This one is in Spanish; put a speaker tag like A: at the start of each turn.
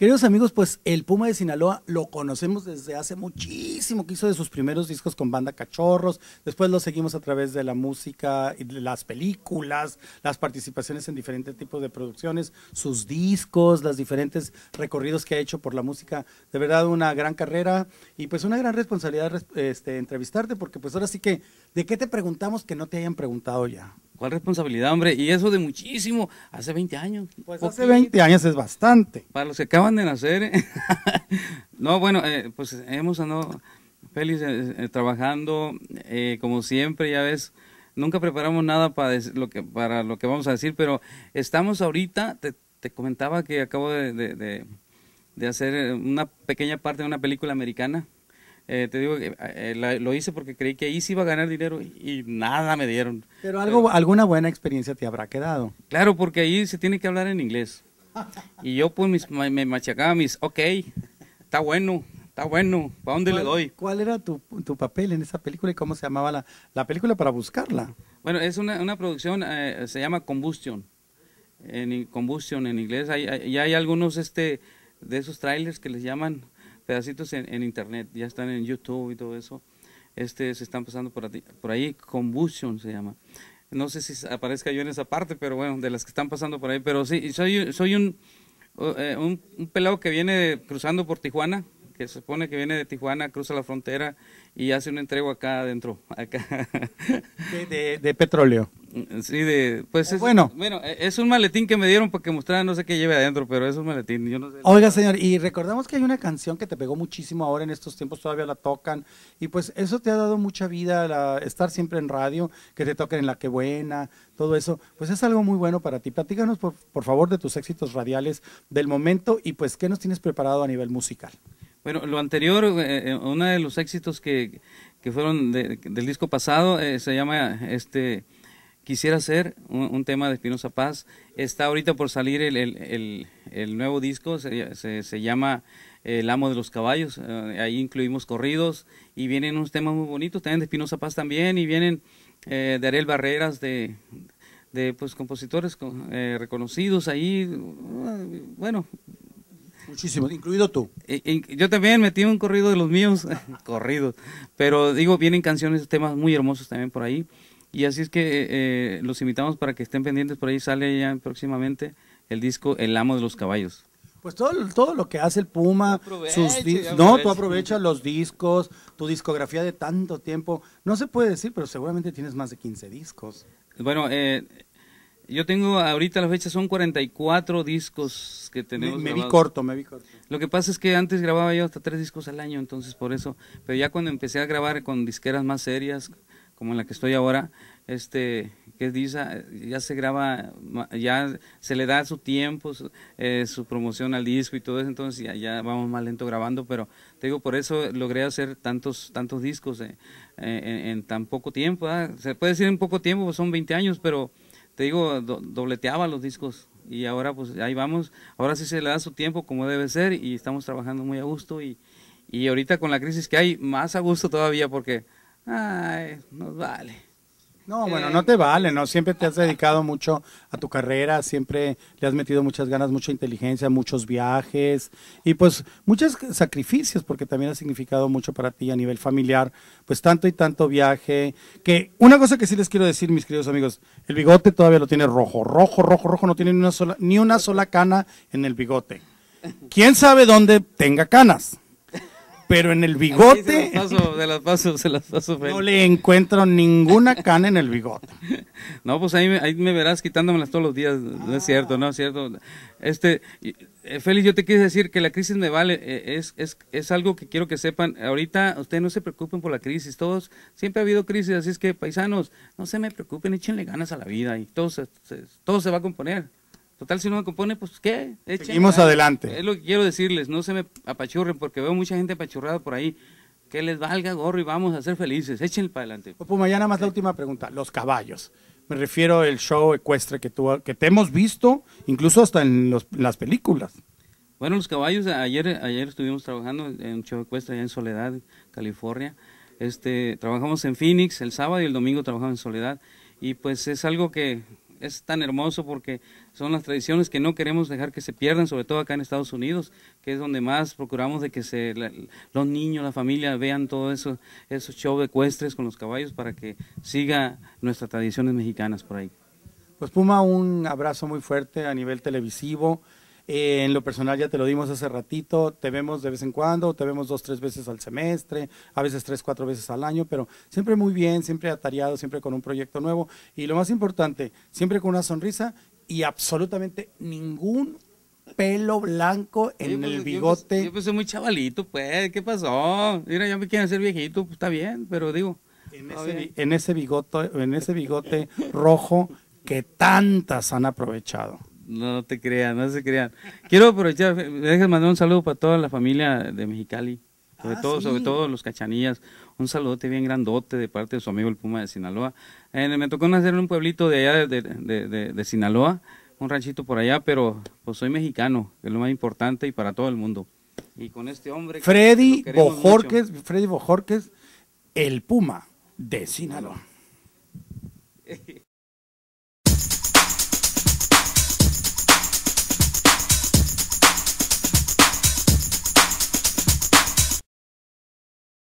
A: Queridos amigos, pues el Puma de Sinaloa lo conocemos desde hace muchísimo, que hizo de sus primeros discos con banda Cachorros, después lo seguimos a través de la música, las películas, las participaciones en diferentes tipos de producciones, sus discos, los diferentes recorridos que ha hecho por la música. De verdad, una gran carrera y pues una gran responsabilidad este, entrevistarte, porque pues ahora sí que, ¿de qué te preguntamos que no te hayan preguntado ya? ¿Cuál responsabilidad, hombre? Y eso de muchísimo, hace 20 años. Pues hace 20 años es bastante. Para los
B: que acaban de nacer. ¿eh? no, bueno, eh, pues hemos andado feliz eh, trabajando, como siempre, ya ves, nunca preparamos nada para lo, que, para lo que vamos a decir, pero estamos ahorita, te, comentaba que acabo de hacer una pequeña parte de una película americana eh, te digo que eh, eh, lo hice porque creí que ahí sí iba a ganar dinero y, nada me dieron.
A: Pero algo, alguna buena experiencia te habrá quedado.
B: Claro, porque ahí se tiene que hablar en inglés. Y yo pues me machacaba mis, ok, está bueno, está bueno, ¿para dónde le doy?
A: ¿Cuál era tu, tu, papel en esa película y cómo se llamaba la, la película para buscarla?
B: Bueno, es una, una producción, se llama Combustion, en, Combustion en inglés, y hay algunos este, de esos trailers que les llaman pedacitos en, internet, ya están en YouTube y todo eso. Este se están pasando por, ahí, Combustion se llama. No sé si aparezca yo en esa parte, pero bueno, de las que están pasando por ahí. Pero sí, soy, soy eh, un, un pelado que viene cruzando por Tijuana, que se supone que viene de Tijuana, cruza la frontera y hace una entrego acá adentro, acá. De, petróleo.
A: Sí, de, pues ah, bueno. bueno,
B: e, es un maletín que me dieron para que mostrara, no sé qué lleve adentro, pero es un maletín.
A: Oiga, señor, y recordamos que hay una canción que te pegó muchísimo ahora en estos tiempos, todavía la tocan, y pues eso te ha dado mucha vida, la, estar siempre en radio, que te toquen en La Que Buena, todo eso, pues es algo muy bueno para ti. Platícanos, por favor, de tus éxitos radiales del momento y pues qué nos tienes preparado a nivel musical.
B: Bueno, lo anterior, eh, eh, uno de los éxitos que, fueron del disco pasado eh, se llama este Quisiera ser un, tema de Espinosa Paz. Está ahorita por salir el, el, nuevo disco, se, se, llama El Amo de los Caballos. ahí incluimos corridos y vienen unos temas muy bonitos, también de Espinosa Paz también y vienen de Ariel Barreras, de, de pues compositores reconocidos ahí. Bueno, Muchísimo, incluido tú. Eh, eh, yo también metí un corrido de los míos, corrido, pero digo, vienen canciones, temas muy hermosos también por ahí. Y así es que eh, los invitamos para que estén pendientes, por ahí sale ya próximamente el disco El Amo de los Caballos.
A: Pues todo, todo lo que hace el Puma, sus no, tú aprovechas los discos, tu discografía de tanto tiempo. No se puede decir, pero seguramente tienes más de 15 discos. Bueno, eh,
B: yo tengo, ahorita la fecha son 44 discos que tenemos. Me, me vi corto, me vi corto. Lo que pasa es que antes grababa yo hasta tres discos al año, entonces por eso. Pero ya cuando empecé a grabar con disqueras más serias, como en la que estoy ahora, este, que es Disa, ya se graba, ya se le da su tiempo, eh, su, promoción al disco y todo eso, entonces ya, vamos más lento grabando, pero te digo, por eso logré hacer tantos, tantos discos eh, eh, en, tan poco tiempo. Se puede decir en poco tiempo, pues son 20 años, pero te digo, dobleteaba los discos y ahora pues ahí vamos, ahora sí se le da su tiempo como debe ser y estamos trabajando muy a gusto y, y ahorita con la crisis que hay, más a gusto todavía porque, ay, nos vale. No, bueno, eh, no
A: te vale, ¿no? Siempre te has dedicado mucho a tu carrera, siempre le has metido muchas ganas, mucha inteligencia, muchos viajes y pues muchos sacrificios, porque también ha significado mucho para ti a nivel familiar, pues tanto y tanto viaje, que una cosa que sí les quiero decir, mis queridos amigos, el bigote todavía lo tiene rojo, rojo, rojo, rojo, no tiene ni una sola, ni una sola cana en el bigote. ¿Quién sabe dónde tenga canas? pero en el bigote.
B: las paso, las No
A: le encuentro ninguna cana en el bigote.
B: No, pues ahí, me verás quitándomelas todos los días. No es cierto, no es cierto. Este, eh, Félix, yo te quiero decir que la crisis me vale. Eh, es, es, algo que quiero que sepan. Ahorita ustedes no se preocupen por la crisis. Todos, siempre ha habido crisis, así es que paisanos, no se me preocupen, échenle ganas a la vida y todo se va a componer. Total, si no me compone, pues qué. Echen, Seguimos adelante. Es lo que quiero decirles, no se me apachurren porque veo mucha gente apachurrada por ahí. Que les valga gorro y vamos
A: a ser felices. Échenle para adelante. Pues mañana más la última pregunta. Los caballos. Me refiero al show ecuestre que, tú, que te hemos visto, incluso hasta en los, las películas. Bueno,
B: los caballos, ayer, ayer estuvimos trabajando en un show ecuestre allá en Soledad, California. Este, trabajamos en Phoenix el sábado y el domingo trabajamos en Soledad. Y pues es algo que es tan hermoso porque son las tradiciones que no queremos dejar que se pierdan, sobre todo acá en Estados Unidos, que es donde más procuramos de que los niños, la familia vean todo eso, esos shows ecuestres con los caballos para que siga nuestras tradiciones mexicanas por ahí.
A: Pues Puma, un abrazo muy fuerte a nivel televisivo. Eh, en lo personal ya te lo dimos hace ratito, te vemos de vez en cuando, te vemos dos, tres veces al semestre, a veces tres, cuatro veces al año, pero siempre muy bien, siempre atareado, siempre con un proyecto nuevo y lo más importante, siempre con una sonrisa y absolutamente ningún pelo blanco en
B: pues, el pues, bigote. Yo, pues, soy muy chavalito, pues, ¿qué pasó? Mira, ya me quieren hacer viejito, pues está
A: bien, pero digo... en ese bigote, en ese bigote rojo que tantas han aprovechado.
B: No, te crean, no se crean. Quiero aprovechar, dejas mandar un saludo para toda la familia de Mexicali,
A: sobre ah, todo, sobre todo
B: los cachanillas. Un saludote bien grandote de parte de su amigo el Puma de Sinaloa. Eh, me tocó nacer en un pueblito de allá de, Sinaloa, un ranchito por allá, pero pues soy mexicano, que es lo más importante y para todo el mundo. Y con este hombre.
A: Freddy Bojorques, Freddy Bojorques, el Puma de Sinaloa.